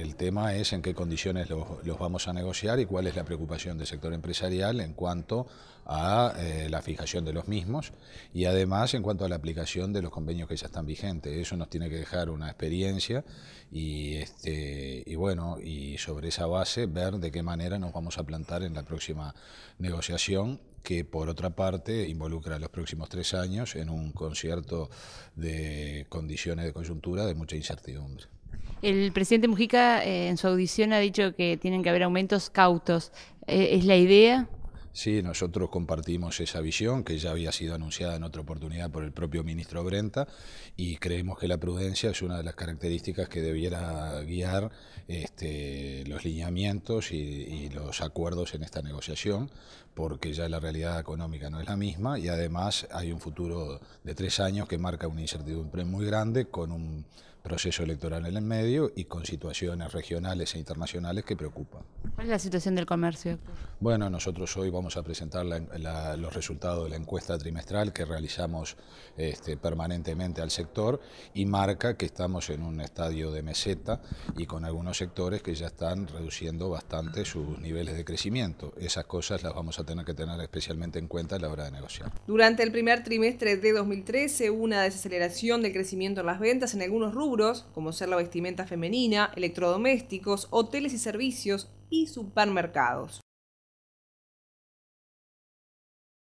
El tema es en qué condiciones los, vamos a negociar y cuál es la preocupación del sector empresarial en cuanto a eh, la fijación de los mismos y además en cuanto a la aplicación de los convenios que ya están vigentes. Eso nos tiene que dejar una experiencia este, y, bueno, y sobre esa base ver de qué manera nos vamos a plantar en la próxima negociación que por otra parte involucra los próximos tres años en un concierto de condiciones de coyuntura de mucha incertidumbre. El presidente Mujica eh, en su audición ha dicho que tienen que haber aumentos cautos. Eh, ¿Es la idea? Sí, nosotros compartimos esa visión que ya había sido anunciada en otra oportunidad por el propio ministro Brenta y creemos que la prudencia es una de las características que debiera guiar este, los lineamientos y, los acuerdos en esta negociación, porque ya la realidad económica no es la misma y además hay un futuro de tres años que marca una incertidumbre muy grande con un proceso electoral en el medio y con situaciones regionales e internacionales que preocupan. ¿Cuál es la situación del comercio? Bueno, nosotros hoy vamos a presentar los resultados de la encuesta trimestral que realizamos este, permanentemente al sector y marca que estamos en un estadio de meseta y con algunos sectores que ya están reduciendo bastante sus niveles de crecimiento. Esas cosas las vamos a tener que tener especialmente en cuenta a la hora de negociar. Durante el primer trimestre de 2013, una desaceleración del crecimiento en las ventas en algunos rubros, como ser la vestimenta femenina, electrodomésticos, hoteles y servicios y supermercados.